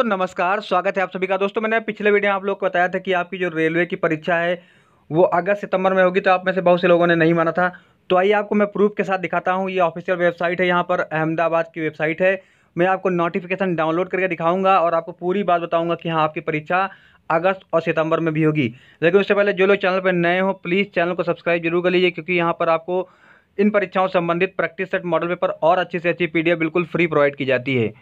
तो नमस्कार स्वागत है आप सभी का दोस्तों मैंने पिछले वीडियो आप लोग को बताया था कि आपकी जो रेलवे की परीक्षा है वो अगस्त सितंबर में होगी तो आप में से बहुत से लोगों ने नहीं माना था तो आइए आपको मैं प्रूफ के साथ दिखाता हूँ ये ऑफिशियल वेबसाइट है यहाँ पर अहमदाबाद की वेबसाइट है मैं आपको नोटिफिकेशन डाउनलोड करके दिखाऊंगा और आपको पूरी बात बताऊंगा कि हाँ आपकी परीक्षा अगस्त और सितंबर में भी होगी लेकिन उससे पहले जो लोग चैनल पर नए हो प्लीज़ चैनल को सब्सक्राइब जरूर कर लीजिए क्योंकि यहाँ पर आपको इन परीक्षाओं संबंधित प्रैक्टिस सेट मॉडल पेपर और अच्छी से अच्छी पी बिल्कुल फ्री प्रोवाइड की जाती है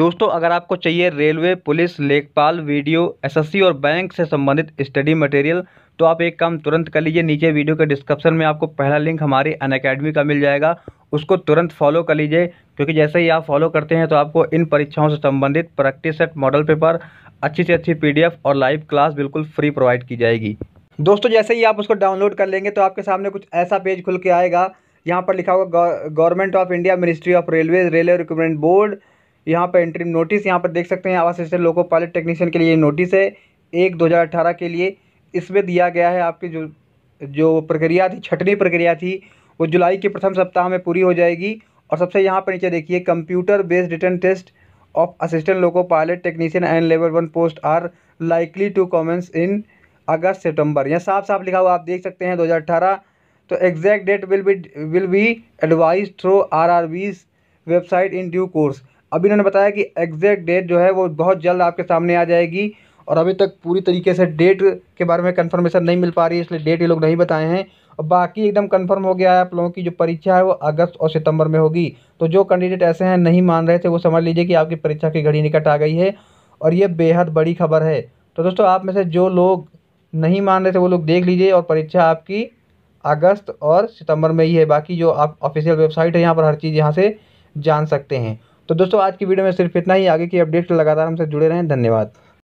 दोस्तों अगर आपको चाहिए रेलवे पुलिस लेखपाल वीडियो एसएससी और बैंक से संबंधित स्टडी मटेरियल तो आप एक काम तुरंत कर लीजिए नीचे वीडियो के डिस्क्रिप्शन में आपको पहला लिंक हमारी अन अकेडमी का मिल जाएगा उसको तुरंत फॉलो कर लीजिए क्योंकि जैसे ही आप फॉलो करते हैं तो आपको इन परीक्षाओं से संबंधित प्रैक्टिस सेट मॉडल पेपर अच्छी से अच्छी पी और लाइव क्लास बिल्कुल फ्री प्रोवाइड की जाएगी दोस्तों जैसे ही आप उसको डाउनलोड कर लेंगे तो आपके सामने कुछ ऐसा पेज खुल के आएगा यहाँ पर लिखा होगा government of India ministry of railway railway recruitment board यहाँ पर एंट्री नोटिस यहाँ पर देख सकते हैं आवास असिस्टेंट लोको पायलट टेक्नीशियन के लिए नोटिस है एक दो हज़ार अठारह के लिए इसमें दिया गया है आपकी जो जो प्रक्रिया थी छठवीं प्रक्रिया थी वो जुलाई के प्रथम सप्ताह में पूरी हो जाएगी और सबसे यहाँ पर नीचे देखिए computer based written test of assistant loco pilot technician and level one post are likely to commence in August September यहाँ साफ साफ लिखा हुआ आप देख सकते हैं 2018 तो exact date will be will be advised through R R website in due course अब इन्होंने बताया कि एग्जैक्ट डेट जो है वो बहुत जल्द आपके सामने आ जाएगी और अभी तक पूरी तरीके से डेट के बारे में कंफर्मेशन नहीं मिल पा रही है इसलिए डेट ये लोग नहीं बताए हैं और बाकी एकदम कंफर्म हो गया है आप लोगों की जो परीक्षा है वो अगस्त और सितंबर में होगी तो जो कैंडिडेट ऐसे हैं नहीं मान रहे थे वो समझ लीजिए कि आपकी परीक्षा की घड़ी निकट आ गई है और ये बेहद बड़ी खबर है तो दोस्तों आप में से जो लोग नहीं मान रहे थे वो लोग देख लीजिए और परीक्षा आपकी अगस्त और सितंबर में ही है बाकी जो आप ऑफिशियल वेबसाइट है यहाँ पर हर चीज़ यहाँ से जान सकते हैं तो दोस्तों आज की वीडियो में सिर्फ इतना ही आगे की अपडेट लगातार हमसे जुड़े रहें धन्यवाद